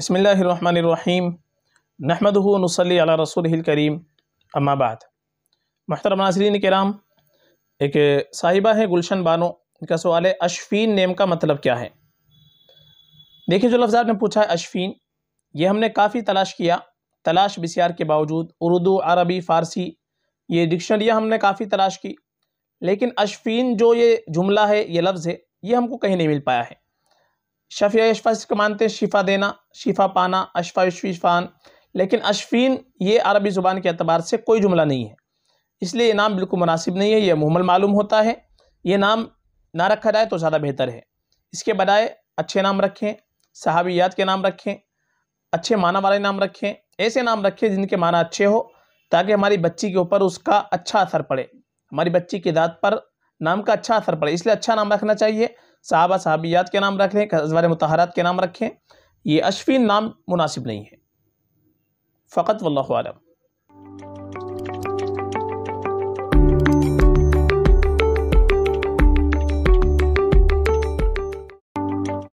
بسم اللہ الرحمن الرحیم نحمد نصلی علی رسول کریم اما بعد محترم ناظرین کرام ایک صاحبہ ہے گلشن بانو ان کا سوال ہے اشفین نیم کا مطلب کیا ہے دیکھیں جو لفظ آپ نے پوچھا ہے اشفین یہ ہم نے کافی تلاش کیا تلاش بسیار کے باوجود اردو عربی فارسی یہ ڈکشنریاں ہم نے کافی تلاش کی لیکن اشفین جو یہ جملہ ہے یہ لفظ ہے یہ ہم کو کہیں نہیں مل پایا ہے اشفا اس کو مانتے ہیں شفا دینا شفا پانا اشفا فان لیکن اشفین یہ عربی زبان کے اعتبار سے کوئی جملہ نہیں ہے اس لیے یہ نام بالکل مناسب نہیں ہے یہ محمل معلوم ہوتا ہے یہ نام نہ رکھا جائے تو زیادہ بہتر ہے اس کے بجائے اچھے نام رکھیں صحابیات کے نام رکھیں اچھے معنی والے نام رکھیں ایسے نام رکھیں جن کے معنی اچھے ہو تاکہ ہماری بچی کے اوپر اس کا اچھا اثر پڑے ہماری بچی کی ذات پر نام کا اچھا اثر پڑے اس لیے اچھا نام رکھنا چاہیے صحابہ صحابیات کے نام رکھ لیں ازوار متحرات کے نام رکھیں یہ اشفین نام مناسب نہیں ہے فقط واللہ اللہ عالم